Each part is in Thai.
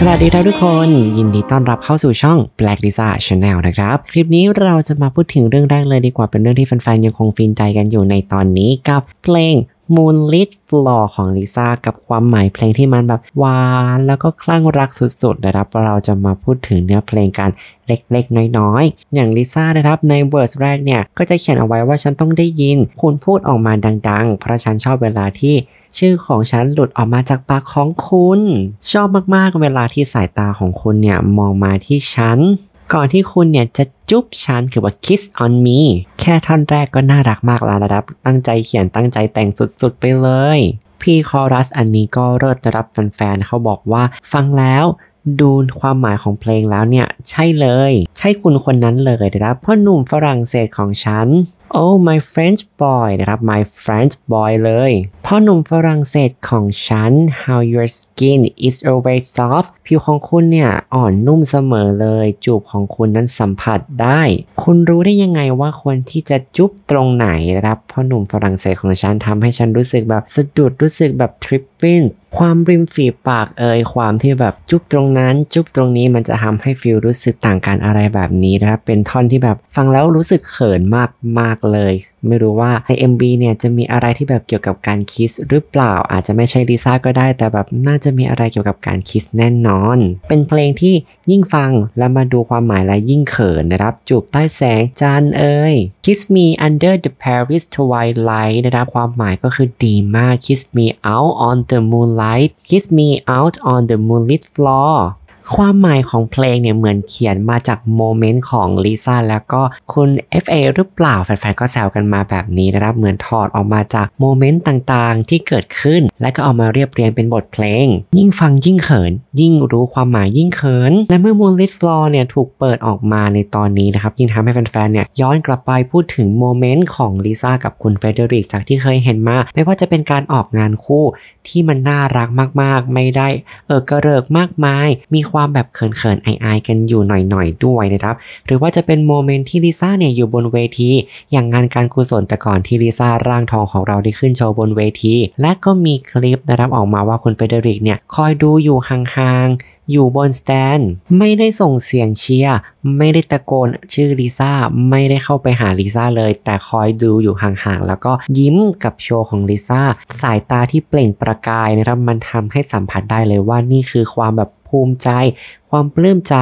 สวัสดีทุกคนยินดีต้อนรับเข้าสู่ช่อง Black Lisa Channel นะครับ คลิปนี้เราจะมาพูดถึงเรื่องแรกเลยดีกว่าเป็นเรื่องที่แฟนๆ ยังคงฟินใจกันอยู่ในตอนนี้กับเพลง Moonlit Floor ของลิซ่ากับความหมายเพลงที่มันแบบหวานแล้วก็คลั่งรักสุดๆนะครับ เราจะมาพูดถึงเนื้อเพลงกันเล็กๆ น้อย ๆ อย่างลิซ่านะครับในเวอร์สแรกเนี่ย ก็จะเขียนเอาไว้ว่าฉันต้องได้ยินคุณพูดออกมาดัง ๆ เพราะฉันชอบเวลาที่ชื่อของฉันหลุดออกมาจากปากของคุณ ชอบมากๆเวลาที่สายตาของคุณเนี่ยมองมาที่ฉัน ก่อนที่คุณเนี่ยจะจุ๊บฉันคือว่า kiss on me แค่ท่อนแรกก็น่ารักมากแล้วนะครับตั้งใจเขียนตั้งใจแต่งสุดๆไปเลย พี่คอรัสอันนี้ก็เลิศนะครับแฟนๆเขาบอกว่า ฟังแล้วดูความหมายของเพลงแล้วเนี่ยใช่เลย ใช่คุณคนนั้นเลยนะครับพ่อหนุ่มฝรั่งเศสของฉัน Oh my French boy นะครับ my French boy เลยพ่อหนุ่มฝรั่งเศสของฉัน how your skin is always soft ผิวของคุณเนี่ยอ่อนนุ่มเสมอเลย จูบของคุณนั้นสัมผัสได้ คุณรู้ได้ยังไงว่าควรที่จะจุ๊บตรงไหนนะครับพ่อหนุ่มฝรั่งเศสของฉันทำให้ฉันรู้สึกแบบสะดุด รู้สึกแบบทริปปิ้นความริมฝีปากเอ่ยความที่แบบจุ๊บตรงนั้น จุ๊บตรงนี้มันจะทำให้ฟิลรู้สึกต่างกันอะไรแบบนี้นะครับเป็นท่อนที่แบบ ฟังแล้วรู้สึกเขินมากมากากเลยไม่รู้ว่าในบีเนี่ยจะมีอะไรที่แบบเกี่ยวกับการคิสหรือเปล่าอาจจะไม่ใช่ลิซ่าก็ได้ แต่แบบน่าจะมีอะไรเกี่ยวกับการคิสแน่นอน เป็นเพลงที่ยิ่งฟังแล้วมาดูความหมายและยิ่งเขินนะครับจูบใต้แสงจันเอ้ย Kiss me under the Paris twilight นะครับความหมายก็คือดีมาก Kiss me out on the moonlight Kiss me out on the moonlit floor ความหมายของเพลงเนี่ยเหมือนเขียนมาจากโมเมนต์ของลิซ่าแล้วก็คุณ FA หรือเปล่าแฟนๆก็แซวกันมาแบบนี้นะครับเหมือนถอดออกมาจากโมเมนต์ต่างๆที่เกิดขึ้นและก็เอามาเรียบเรียงเป็นบทเพลง ยิ่งฟังยิ่งเขิน ยิ่งรู้ความหมายยิ่งเขินและเมื่อมูลลิสฟลอเนี่ยถูกเปิดออกมาในตอนนี้นะครับยิ่งทำให้แฟนๆเนี่ยย้อนกลับไปพูดถึงโมเมนต์ของลิซ่ากับคุณเฟเดริกจากที่เคยเห็นมา ไม่ว่าจะเป็นการออกงานคู่ที่มันน่ารักมาก ๆ ไม่ได้เออกระเริกมากมายมีคความแบบเขินๆ ไอายกันอยู่หน่อยๆด้วยนะครับ หรือว่าจะเป็นโมเมนต์ที่ลิซ่าเนี่ยอยู่บนเวที อย่างงานการกุศลแต่ก่อนที่ลิซ่าร่างทองของเราได้ขึ้นโชว์บนเวที และก็มีคลิปนะครับออกมาว่าคุณเฟเดริกเนี่ยคอยดูอยู่ห่างๆอยู่บนสแตนไม่ได้ส่งเสียงเชียร์ไม่ได้ตะโกนชื่อลิซ่าไม่ได้เข้าไปหาลิซ่าเลยแต่คอยดูอยู่ห่างๆแล้วก็ยิ้มกับโชว์ของลิซ่าสายตาที่เปล่งประกายนะครับมันทำให้สัมผัสได้เลยว่านี่คือความแบบภูมิใจ ความปลื้มใจ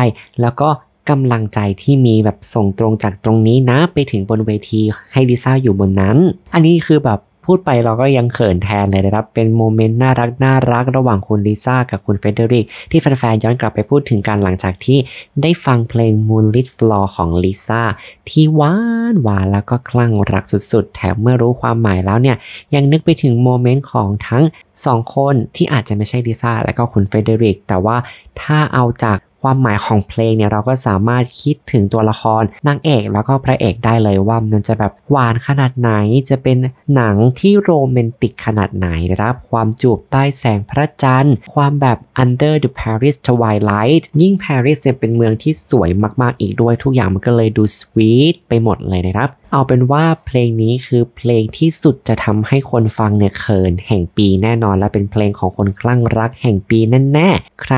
แล้วก็กำลังใจที่มีแบบส่งตรงจากตรงนี้นะ ไปถึงบนเวทีให้ลิซ่าอยู่บนนั้น อันนี้คือแบบพูดไปเราก็ยังเขินแทนเลยนะครับเป็นโมเมนต์น่ารักน่ารักระหว่างคุณลิซ่ากับคุณเฟเดริก ที่แฟนๆย้อนกลับไปพูดถึงการหลังจากที่ได้ฟังเพลง Moonlit Floor ของลิซ่าที่หวานหวานแล้วก็คลั่งรักสุดๆ แถมเมื่อรู้ความหมายแล้วเนี่ยยังนึกไปถึงโมเมนต์ของทั้งสองคนที่อาจจะไม่ใช่ลิซ่าและก็คุณเฟเดริกแต่ว่าถ้าเอาจากความหมายของเพลงเนี่ยเราก็สามารถคิดถึงตัวละครนางเอกแล้วก็พระเอกได้เลยว่ามันจะแบบหวานขนาดไหนจะเป็นหนังที่โรแมนติกขนาดไหนนะครับ ความจูบใต้แสงพระจันทร์ ความแบบ under the Paris twilight ยิ่ง Paris เนี่ยเป็นเมืองที่สวยมากๆอีกด้วยทุกอย่าง มันก็เลยดูสวีทไปหมดเลยนะครับเอาเป็นว่าเพลงนี้คือเพลงที่สุดจะทำให้คนฟังเนี่ยเขินแห่งปีแน่นอนและเป็นเพลงของคนคลั่งรักแห่งปีแน่ๆใคร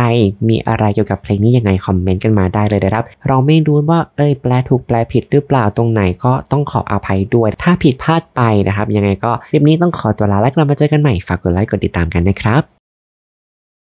มีอะไรเกี่ยวกับเพลงนี้ยังไงคอมเมนต์กันมาได้เลยนะครับเราไม่รู้ว่าเอ้ยแปลถูกแปลผิดหรือเปล่าตรงไหนก็ต้องขออภัยด้วยถ้าผิดพลาดไปนะครับ ยังไงก็คลิปนี้ต้องขอตัวลาและกลับมาเจอกันใหม่ ฝากกดไลค์กดติดตามกันนะครับ